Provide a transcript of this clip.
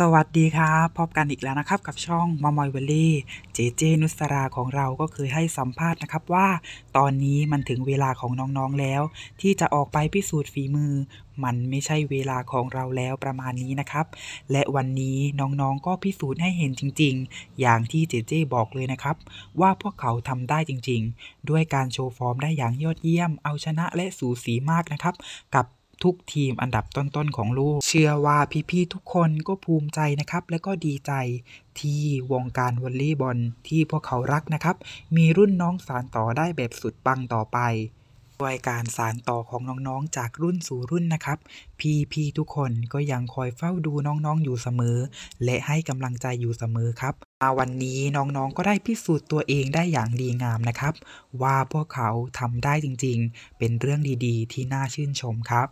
สวัสดีครับพบกันอีกแล้วนะครับ กับช่องมามอยเวลลี่เจเจนุสราของเราก็เคยให้สัมภาษณ์นะครับว่า ตอนนี้มันถึงเวลาของน้องๆแล้ว ที่จะออกไปพิสูจน์ฝีมือ มันไม่ใช่เวลาของเราแล้วประมาณนี้นะครับ และวันนี้น้องๆ ก็พิสูจน์ให้เห็นจริงๆ อย่างที่เจเจบอกเลยนะครับ ว่าพวกเขาทำได้จริง ๆ ด้วยการโชว์ฟอร์มได้อย่างยอดเยี่ยม เอาชนะและสูสีมากนะครับ กับทุกทีมอันดับต้นๆของโลกเชื่อว่าพี่ๆทุกคนก็ภูมิใจนะครับ และก็ดีใจที่วงการวอลเลย์บอลที่พวกเขารักนะครับ มีรุ่นน้องสานต่อได้แบบสุดปังต่อไปด้วยการสานต่อของน้องๆ จากรุ่นสู่รุ่นนะครับพี่ๆทุกคนก็ยังคอยเฝ้าดูน้องๆอยู่เสมอ และให้กำลังใจอยู่เสมอครับ มาวันนี้น้องๆก็ได้พิสูจน์ตัวเองได้อย่างดีงามนะครับ ว่าพวกเขาทำได้จริง ๆเป็นเรื่องดีๆ ที่น่าชื่นชมครับ